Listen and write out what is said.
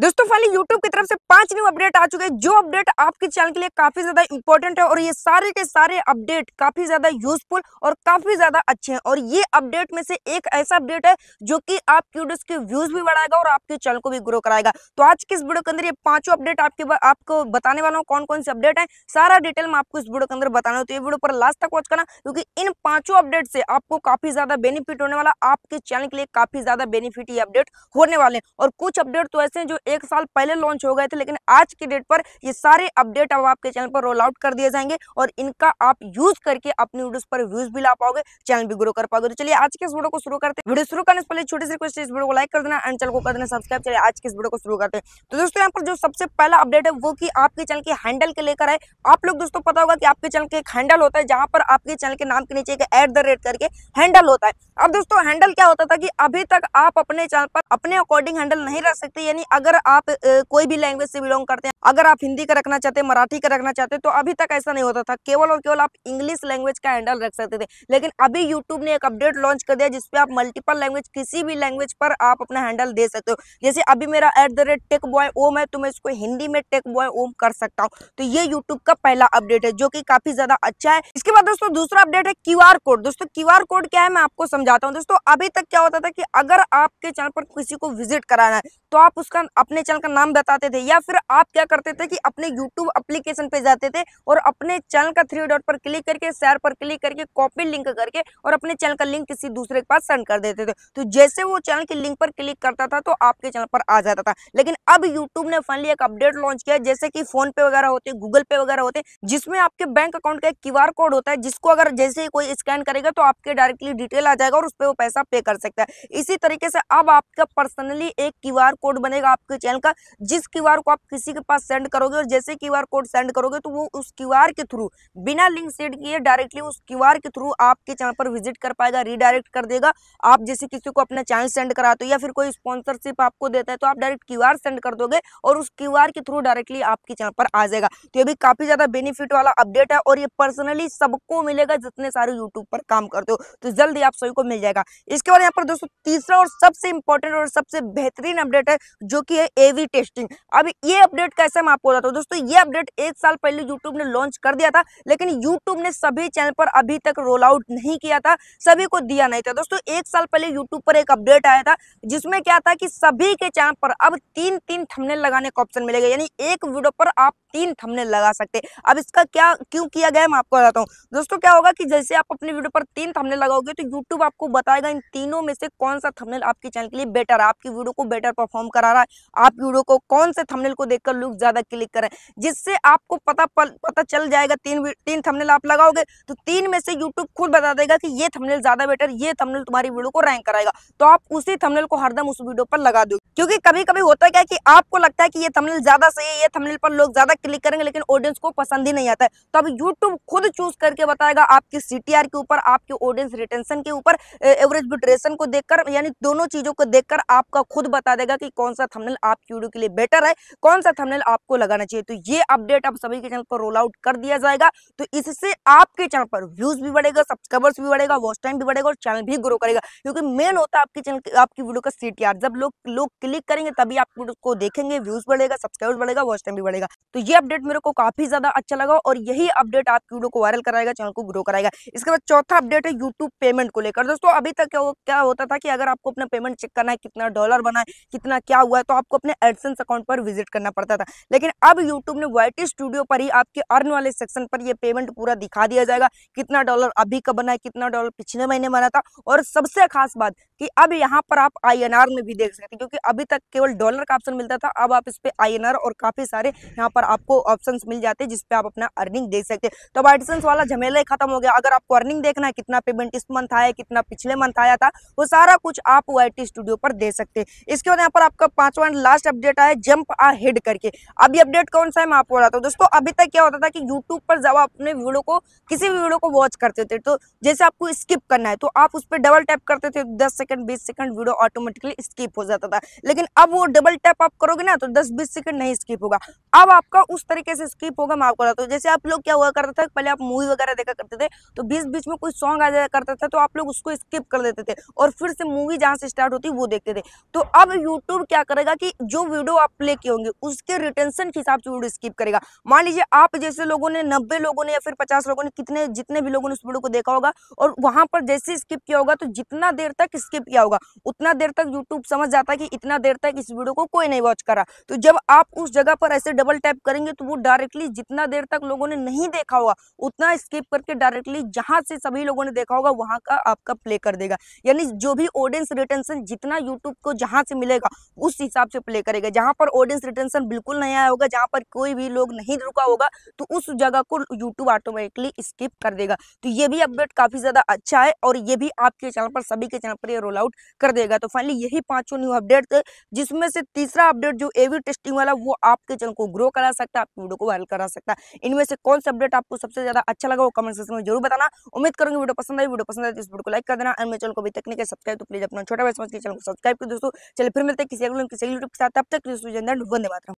दोस्तों finally YouTube की तरफ से पांच न्यू अपडेट आ चुके हैं जो अपडेट आपके चैनल के लिए काफी ज्यादा इंपॉर्टेंट है और ये सारे के सारे अपडेट काफी ज्यादा यूजफुल और काफी ज्यादा अच्छे हैं और ये अपडेट में से एक ऐसा अपडेट है जो कि आपकी वीडियोस के व्यूज भी बढ़ाएगा और आपके चैनल को भी ग्रो कराएगा तो आज के इस वीडियो के अंदर ये पांचों अपडेट आपके आपको बताने वाला हूँ कौन कौन से अपडेट है सारा डिटेल में आपको इस वीडियो के अंदर बताना तो ये वीडियो पर लास्ट तक वॉच करना क्योंकि इन पांचों अपडेट से आपको काफी ज्यादा बेनिफिट होने वाला आपके चैनल के लिए काफी ज्यादा बेनिफिट ये अपडेट होने वाले हैं और कुछ अपडेट तो ऐसे हैं जो एक साल पहले लॉन्च हो गए थे लेकिन आज की डेट पर ये सारे अपडेट अब आपके चैनल पर रोल आउट कर दिए जाएंगे और इनका आप यूज करके अपनी वीडियोस पर व्यूज भी ला पाओगे चैनल भी ग्रो कर पाओगे तो चलिए आज के इस वीडियो को शुरू करते हैं वीडियो शुरू करने से पहले छोटी सी क्वेश्चन इस वीडियो को लाइक कर देना एंड चैनल को कर देना सब्सक्राइब चलिए आज के इस वीडियो को शुरू करते हैं तो दोस्तों यहाँ पर जो सबसे पहला अपडेट है वो की आपके चैनल के हैंडल के लेकर आए आप लोग दोस्तों पता होगा कि आपके चैनल के एक हैंडल होता है जहाँ पर आपके चैनल के नाम के नीचे एक एट द रेट करके हैंडल होता है अब दोस्तों हैंडल क्या होता था कि अभी तक आप अपने चैनल पर अपने अकॉर्डिंग हैंडल नहीं रख सकते यानी अगर अगर आप कोई भी लैंग्वेज से बिलोंग करते हैं अगर आप हिंदी का रखना चाहते हैं मराठी का रखना चाहते हैं तो अभी तक ऐसा नहीं होता था केवल और केवल आप इंग्लिश लैंग्वेज का हैंडल रख सकते थे लेकिन अभी यूट्यूब ने एक अपडेट लॉन्च कर दिया जिसपे आप मल्टीपल लैंग्वेज किसी भी लैंग्वेज पर आप अपना हैंडल दे सकते हो जैसे अभी मेरा at the rate tech boy Om है तो मैं इसको हिंदी में टेक बॉय ओम कर सकता हूँ तो ये यूट्यूब का पहला अपडेट है जो की काफी ज्यादा अच्छा है इसके बाद दोस्तों दूसरा अपडेट है क्यू कोड दोस्तों क्यू कोड क्या है मैं आपको समझाता हूँ दोस्तों अभी तक क्या होता था कि अगर आपके चैनल पर किसी को विजिट कराना है तो आप उसका अपने चैनल का नाम बताते थे या फिर आप क्या करते थे कि अपने यूट्यूब अप्लीकेशन पे जाते थे और अपने चैनल का थ्री डॉट पर क्लिक करके शेयर पर क्लिक करके कॉपी लिंक करके और अपने चैनल का लिंक किसी दूसरे के पास सेंड कर देते थे तो जैसे वो चैनल के लिंक पर क्लिक करता था तो आपके चैनल पर आ जाता था लेकिन अब यूट्यूब ने फाइनली एक अपडेट लॉन्च किया जैसे कि फोन पे वगैरह होते गूगल पे वगैरह होते जिसमें आपके बैंक अकाउंट का एक क्यू कोड होता है जिसको अगर जैसे ही कोई स्कैन करेगा तो आपके डायरेक्टली डिटेल आ जाएगा और उस पर वो पैसा पे कर सकता है इसी तरीके से अब आपका पर्सनली एक क्यू कोड बनेगा आपके यूट्यूब चैनल का जिस क्यू को आप किसी के पास सेंड करोगे और जैसे क्यू कोड सेंड करोगे तो वो उस क्यू के थ्रू बिना लिंक सेंड किए डायरेक्टली उस क्यू के थ्रू आपके चैनल पर विजिट कर पाएगा रीडायरेक्ट कर देगा आप जैसे किसी को अपना चैनल सेंड कराते हो या फिर कोई स्पॉन्सरशिप आपको देता है तो आप डायरेक्ट क्यू सेंड कर दोगे और उस क्यू के थ्रू डायरेक्टली आपके चैनल पर आ जाएगा तो ये भी काफी ज़्यादा बेनिफिट वाला अपडेट है और ये पर्सनली सबको मिलेगा जितने सारे यूट्यूब पर काम करते हो तो जल्दी आप सभी को मिल जाएगा इसके बाद यहाँ पर दोस्तों तीसरा और सबसे इंपॉर्टेंट और सबसे बेहतरीन अपडेट है जो कि है है एवी टेस्टिंग अब ये अपडेट कैसे मैं आपको बताता हूँ दोस्तों ये अपडेट एक साल पहले यूट्यूब ने लॉन्च कर दिया था लेकिन यूट्यूब ने सभी चैनल पर अभी तक रोल आउट नहीं किया था सभी को दिया नहीं था दोस्तों एक साल पहले यूट्यूब पर एक अपडेट आया था जिसमें क्या था कि सभी के चैनल पर अब तीन तीन थमनेल लगाने का ऑप्शन मिलेगा यानी एक वीडियो पर आप तीन थमनेल लगा सकते अब इसका क्या क्यों किया गया मैं आपको बताता हूँ दोस्तों क्या होगा कि जैसे आप अपने वीडियो पर तीन थमनेल लगाओगे तो यूट्यूब आपको बताएगा इन तीनों में से कौन सा थमनेल आपके चैनल के लिए बेटर है आपकी वीडियो को बेटर परफॉर्म करा रहा है आप वीडियो को कौन से थंबनेल को देखकर लुक ज़्यादा क्लिक करें जिससे आपको पता पता चल जाएगा तीन तीन थंबनेल आप लगाओगे तो तीन में से यूट्यूब खुद बता देगा कि ये थंबनेल ज़्यादा बेटर ये थंबनेल तुम्हारी वीडियो को रैंक कराएगा तो आप उसी थंबनेल को हरदम उस वीडियो पर लगा दो क्योंकि कभी कभी होता क्या है कि आपको लगता है कि ये थमनल ज़्यादा सही है ये थंबनेल पर लोग ज़्यादा क्लिक करेंगे लेकिन ऑडियंस को पसंद ही नहीं आता है तो अब यूट्यूब खुद चूज करके बताएगा आपकी सी के ऊपर आपके ऑडियंस रिटेंशन के ऊपर एवरेज ड्यूरेशन को देखकर यानी दोनों चीज़ों को देखकर आपका खुद बता देगा कि कौन सा थंबनेल थंबनेल आप वीडियो के लिए बेटर है कौन सा थंबनेल आपको लगाना चाहिए तो ये अपडेट आप सभी के चैनल पर रोल आउट कर दिया जाएगा तो इससे आपके चैनल पर व्यूज भी बढ़ेगा सब्सक्राइबर्स भी बढ़ेगा वॉच टाइम भी बढ़ेगा और चैनल भी ग्रो करेगा क्योंकि मेन होता है आपके चैनल आपकी वीडियो का सीट जब लोग लोग क्लिक करेंगे तभी आप वीडियो को देखेंगे व्यूज बढ़ेगा सब्सक्राइबर्स बढ़ेगा वॉच टाइम भी बढ़ेगा तो ये अपडेट मेरे को काफी ज्यादा अच्छा लगा और यही अपडेट आपकी वीडियो को वायरल कराएगा चैनल को ग्रो कराएगा इसके बाद चौथा अपडेट है यूट्यूब पेमेंट को लेकर दोस्तों अभी तक क्या होता था कि अगर आपको अपना पेमेंट चेक करना है कितना डॉलर बना है कितना क्या हुआ है तो आप आपको अपने एडसेंस अकाउंट पर विजिट करना पड़ता था लेकिन अब यूट्यूब ने वाइट स्टूडियो पर ही आपके अर्न वाले सेक्शन पर यह पेमेंट पूरा दिखा दिया जाएगा कितना डॉलर अभी का बना है कितना डॉलर पिछले महीने बना था और सबसे खास बात कि अब यहाँ पर आप आई में भी देख सकते हैं क्योंकि अभी तक केवल डॉलर का ऑप्शन मिलता था अब आप इस पर आई और काफ़ी सारे यहाँ पर आपको ऑप्शन मिल जाते हैं जिसपे आप अपना अर्निंग देख सकते हैं तो अब एडसेंस वाला झमेला ही खत्म हो गया अगर आपको अर्निंग देखना है कितना पेमेंट इस मंथ आया कितना पिछले मंथ आया था वो सारा कुछ आप वाई स्टूडियो पर दे सकते हैं इसके बाद यहाँ पर आपका पांचवा लास्ट अपडेट आया जंप आ हेड करके अभी अपडेट कौन सा है मैं आपको बताता हूँ दोस्तों अभी तक क्या होता था कि यूट्यूब पर जब आप अपने वीडियो को किसी भी वीडियो को वॉच करते थे तो जैसे आपको स्किप करना है तो आप उस पर डबल टैप करते थे दस सेकंड बीस सेकंड वीडियो ऑटोमेटिकली स्किप हो जाता था लेकिन अब वो डबल टैप आप करोगे ना तो दस बीस सेकंड नहीं स्किप होगा अब आपका उस तरीके से स्किप होगा मैं आपको बताता हूँ जैसे आप लोग क्या हुआ करता था पहले आप मूवी वगैरह देखा करते थे तो बीच बीच में कोई सॉन्ग आ जाया करता था तो आप लोग उसको स्किप कर देते थे और फिर से मूवी जहाँ से स्टार्ट होती वो देखते थे तो अब यूट्यूब क्या करेगा कि कि जो वीडियो आप प्ले किए होंगे उसके रिटेंशन के हिसाब से वीडियो स्किप करेगा मान लीजिए आप जैसे लोगों ने नब्बे लोगों ने या फिर पचास लोगों ने कितने जितने भी लोगों ने उस वीडियो को देखा होगा और वहां पर जैसे स्किप किया होगा तो जितना देर तक स्किप किया होगा उतना देर तक यूट्यूब समझ जाता है कि इतना देर तक इस वीडियो को कोई नहीं वॉच करा तो जब आप उस जगह पर ऐसे डबल टैप करेंगे तो वो डायरेक्टली जितना देर तक लोगों ने नहीं देखा होगा उतना स्किप करके डायरेक्टली जहां से सभी लोगों ने देखा होगा वहां का आपका प्ले कर देगा यानी जो भी ऑडियंस रिटेंशन जितना यूट्यूब को जहां से मिलेगा उस हिसाब से बच्चे प्ले करेगा जहां पर ऑडियंस रिटेंशन बिल्कुल नहीं आया होगा जहां पर कोई भी लोग नहीं रुका होगा तो उस जगह को यूट्यूब ऑटोमेटिकली स्किप कर देगा तो ये भी अपडेट काफ़ी ज़्यादा अच्छा है और ये भी आपके चैनल पर सभी के चैनल पर यह रोल आउट कर देगा तो फाइनली यही पांचों न्यू अपडेट थे जिसमें से तीसरा अपडेट जो एवी टेस्टिंग वाला वो आपके चैनल को ग्रो करा सकता है आपकी वीडियो को वायरल करा सकता है इनमें से कौन सा अपडेट आपको सबसे ज़्यादा अच्छा लगा वो कमेंट सेक्शन में जरूर बताना उम्मीद करूंगी वीडियो पसंद आई वीडियो पसंद आए तो इस वीडियो को लाइक कर देना एंड मेरे चैनल को भी तक नहीं सब्सक्राइब तो प्लीज़ अपना छोटा भाई समझ के चैनल को सब्सक्राइब कर दोस्तों चलिए फिर मिलते हैं किसी अगले किसी के साथ तब तक कृष्ण वंदे